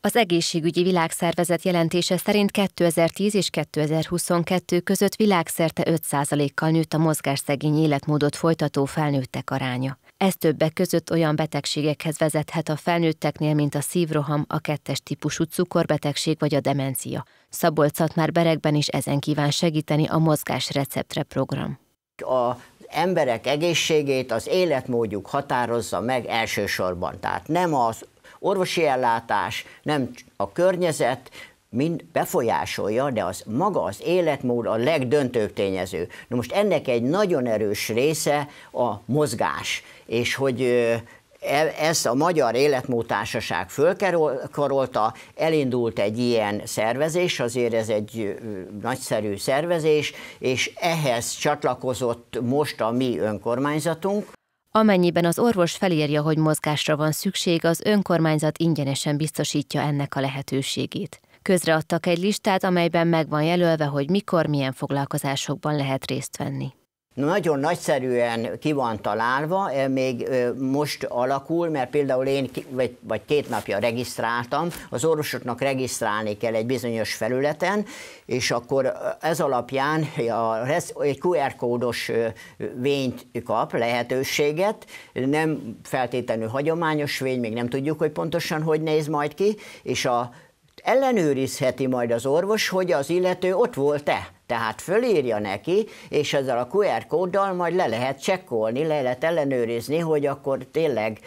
Az egészségügyi világszervezet jelentése szerint 2010 és 2022 között világszerte 5%-kal nőtt a mozgásszegény életmódot folytató felnőttek aránya. Ez többek között olyan betegségekhez vezethet a felnőtteknél, mint a szívroham, a kettes típusú cukorbetegség vagy a demencia. Szabolcsat már berekben is ezen kíván segíteni a mozgás receptre program. A emberek egészségét az életmódjuk határozza meg elsősorban. Tehát nem az orvosi ellátás, nem a környezet, mind befolyásolja, de az maga az életmód a legdöntőbb tényező. Na most ennek egy nagyon erős része a mozgás, és hogy e, ezt a Magyar Társaság fölkarolta, elindult egy ilyen szervezés, azért ez egy nagyszerű szervezés, és ehhez csatlakozott most a mi önkormányzatunk, Amennyiben az orvos felírja, hogy mozgásra van szükség, az önkormányzat ingyenesen biztosítja ennek a lehetőségét. Közreadtak egy listát, amelyben meg van jelölve, hogy mikor, milyen foglalkozásokban lehet részt venni nagyon nagyszerűen ki van találva, eh, még eh, most alakul, mert például én vagy, két napja regisztráltam, az orvosoknak regisztrálni kell egy bizonyos felületen, és akkor eh, ez alapján egy QR kódos vényt kap, lehetőséget, nem feltétlenül hagyományos vény, még nem tudjuk, hogy pontosan hogy néz majd ki, és a ellenőrizheti majd az orvos, hogy az illető ott volt-e tehát fölírja neki, és ezzel a QR kóddal majd le lehet csekkolni, le lehet ellenőrizni, hogy akkor tényleg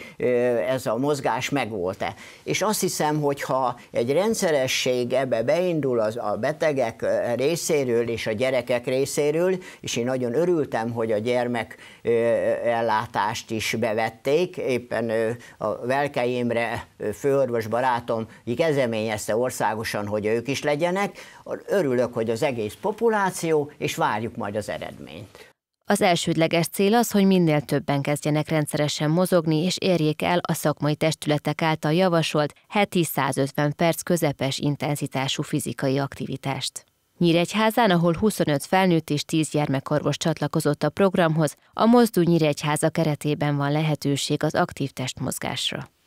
ez a mozgás megvolt-e. És azt hiszem, hogy ha egy rendszeresség ebbe beindul az a betegek részéről és a gyerekek részéről, és én nagyon örültem, hogy a gyermek ellátást is bevették, éppen a velkeimre főorvos barátom így kezdeményezte országosan, hogy ők is legyenek. Örülök, hogy az egész populáció kalkuláció, és várjuk majd az eredményt. Az elsődleges cél az, hogy minél többen kezdjenek rendszeresen mozogni, és érjék el a szakmai testületek által javasolt heti 150 perc közepes intenzitású fizikai aktivitást. Nyíregyházán, ahol 25 felnőtt és 10 gyermekorvos csatlakozott a programhoz, a Mozdú Nyíregyháza keretében van lehetőség az aktív testmozgásra.